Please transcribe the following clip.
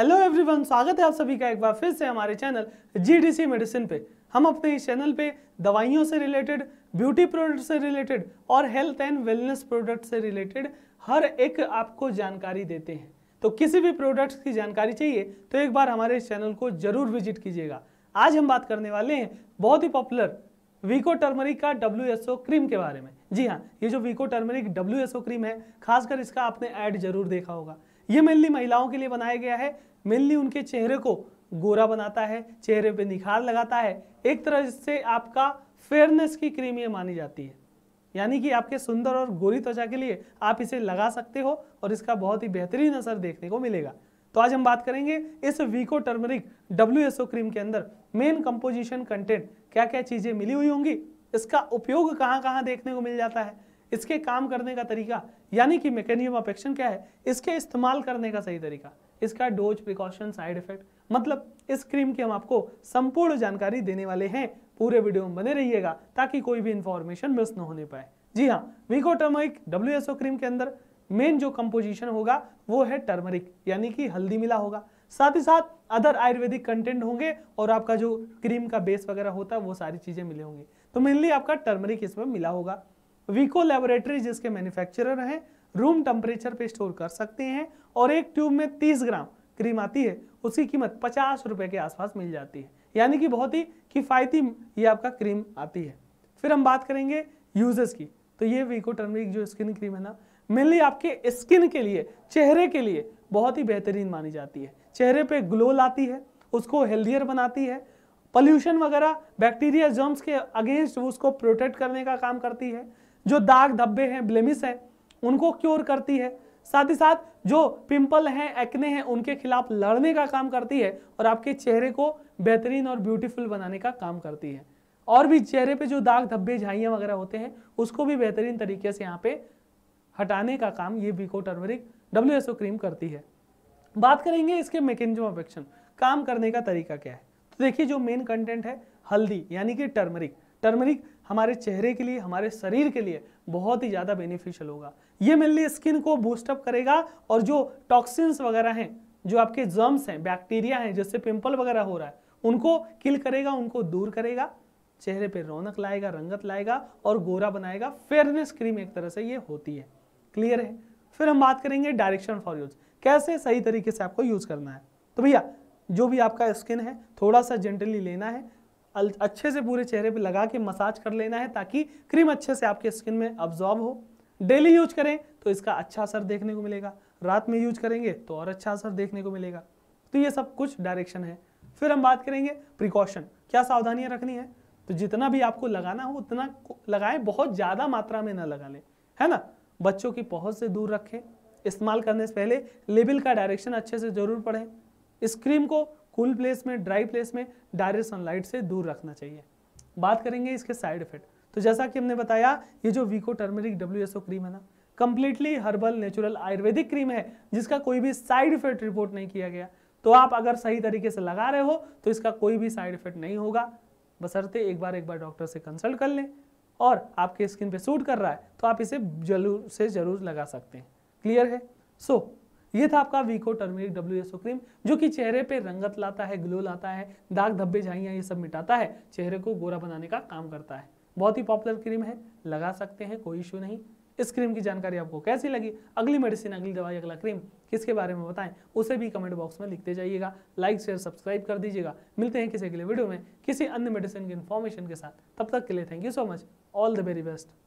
hello everyone स्वागत है आप सभी का एक बार फिर से हमारे चैनल जीडीसी मेडिसिन पे हम अपने इस चैनल पे दवाइयों से रिलेटेड ब्यूटी प्रोडक्ट से रिलेटेड और हेल्थ एंड वेलनेस प्रोडक्ट से रिलेटेड हर एक आपको जानकारी देते हैं तो किसी भी प्रोडक्ट की जानकारी चाहिए तो एक बार हमारे इस चैनल को जरूर विजिट कीजिएगा आज हम बात करने वाले हैं बहुत ही पॉपुलर वीको टर्मरिक का डब्ल्यू क्रीम के बारे में जी हाँ ये जो वीको टर्मरिक डब्ल्यू क्रीम है खासकर इसका आपने ऐड जरूर देखा होगा ये मेनली महिलाओं के लिए बनाया गया है मेनली उनके चेहरे को गोरा बनाता है चेहरे पे निखार लगाता है एक तरह से आपका फेयरनेस की क्रीम ये मानी जाती है यानी कि आपके सुंदर और गोरी त्वचा के लिए आप इसे लगा सकते हो और इसका बहुत ही बेहतरीन असर देखने को मिलेगा तो आज हम बात करेंगे इस वीको टर्मरिक डब्ल्यू क्रीम के अंदर मेन कंपोजिशन कंटेंट क्या क्या चीज़ें मिली हुई होंगी इसका उपयोग कहाँ कहाँ देखने को मिल जाता है इसके काम करने का तरीका यानी कि मैकेनियम ऑफ एक्शन क्या है इसके इस्तेमाल करने का सही तरीका इसका डोज प्रिकॉशन साइड इफेक्ट मतलब इस क्रीम की हम आपको संपूर्ण जानकारी देने वाले हैं पूरे वीडियो में बने रहिएगा ताकि कोई भी इंफॉर्मेशन मिस न होने पाए जी हाँ वीको टर्मरिक डब्ल्यू क्रीम के अंदर मेन जो कंपोजिशन होगा वो है टर्मरिक यानी कि हल्दी मिला होगा साथ ही साथ अदर आयुर्वेदिक कंटेंट होंगे और आपका जो क्रीम का बेस वगैरह होता है वो सारी चीज़ें मिले होंगी तो मेनली आपका टर्मरिक इसमें मिला होगा वीको लेबोरेटरी जिसके मैन्युफैक्चरर हैं रूम टेम्परेचर पे स्टोर कर सकते हैं और एक ट्यूब में 30 ग्राम क्रीम आती है उसकी कीमत पचास रुपये के आसपास मिल जाती है यानी कि बहुत ही किफ़ायती ये आपका क्रीम आती है फिर हम बात करेंगे यूजेस की तो ये वीको टर्मरिक जो स्किन क्रीम है ना मेनली आपके स्किन के लिए चेहरे के लिए बहुत ही बेहतरीन मानी जाती है चेहरे पे ग्लो लाती है उसको हेल्दियर बनाती है पॉल्यूशन वगैरह बैक्टीरिया जर्म्स के अगेंस्ट उसको प्रोटेक्ट करने का काम करती है जो दाग धब्बे हैं ब्लेमिस है उनको क्योर करती है साथ ही साथ जो पिंपल हैं एक्ने हैं उनके खिलाफ लड़ने का काम करती है और आपके चेहरे को बेहतरीन और ब्यूटीफुल बनाने का काम करती है और भी चेहरे पे जो दाग धब्बे झाइयाँ वगैरह होते हैं उसको भी बेहतरीन तरीके से यहाँ पे हटाने का काम ये वीको टर्मरिक डब्ल्यू क्रीम करती है बात करेंगे इसके मैकेनिज्म ऑफ एक्शन काम करने का तरीका क्या है तो देखिए जो मेन कंटेंट है हल्दी यानी कि टर्मरिक टर्मरिक हमारे चेहरे के लिए हमारे शरीर के लिए बहुत ही ज़्यादा बेनिफिशियल होगा ये मेनली स्किन को बूस्टअप करेगा और जो टॉक्सिन्स वगैरह हैं जो आपके जर्म्स हैं बैक्टीरिया हैं जिससे पिंपल वगैरह हो रहा है उनको किल करेगा उनको दूर करेगा चेहरे पे रौनक लाएगा रंगत लाएगा और गोरा बनाएगा फेयरनेस क्रीम एक तरह से ये होती है क्लियर है फिर हम बात करेंगे डायरेक्शन फॉर यूज कैसे सही तरीके से आपको यूज करना है तो भैया जो भी आपका स्किन है थोड़ा सा जेंटली लेना है अच्छे से पूरे चेहरे पे लगा के मसाज कर लेना है ताकि क्रीम अच्छे से आपके स्किन में अब्जॉर्ब हो डेली यूज करें तो इसका अच्छा असर देखने को मिलेगा रात में यूज करेंगे तो और अच्छा असर देखने को मिलेगा तो ये सब कुछ डायरेक्शन है फिर हम बात करेंगे प्रिकॉशन क्या सावधानियाँ रखनी है तो जितना भी आपको लगाना हो उतना लगाएं बहुत ज़्यादा मात्रा में ना लगा लें है ना बच्चों की पहुँच से दूर रखें इस्तेमाल करने से पहले लेबल का डायरेक्शन अच्छे से जरूर पढ़ें इस क्रीम को कूल प्लेस में ड्राई प्लेस में डायरेक्ट सनलाइट से दूर रखना चाहिए बात करेंगे इसके साइड इफेक्ट तो जैसा कि हमने बताया ये जो वीको टर्मेरिक डब्ल्यू क्रीम है ना completely herbal natural Ayurvedic cream है जिसका कोई भी साइड इफेक्ट रिपोर्ट नहीं किया गया तो आप अगर सही तरीके से लगा रहे हो तो इसका कोई भी साइड इफेक्ट नहीं होगा बसरते एक बार एक बार डॉक्टर से कंसल्ट कर लें और आपके स्किन पे सूट कर रहा है तो आप इसे जरूर से जरूर लगा सकते हैं क्लियर है सो so, ये था आपका वीको टर्मेरिक डब्ल्यू क्रीम जो कि चेहरे पे रंगत लाता है ग्लो लाता है दाग धब्बे झाइया ये सब मिटाता है चेहरे को गोरा बनाने का काम करता है बहुत ही पॉपुलर क्रीम है लगा सकते हैं कोई इशू नहीं इस क्रीम की जानकारी आपको कैसी लगी अगली मेडिसिन अगली दवाई अगला क्रीम किसके बारे में बताएं उसे भी कमेंट बॉक्स में लिखते जाइएगा लाइक शेयर सब्सक्राइब कर दीजिएगा मिलते हैं किसी अगले वीडियो में किसी अन्य मेडिसिन की इन्फॉर्मेशन के साथ तब तक के लिए thank you so much all the very best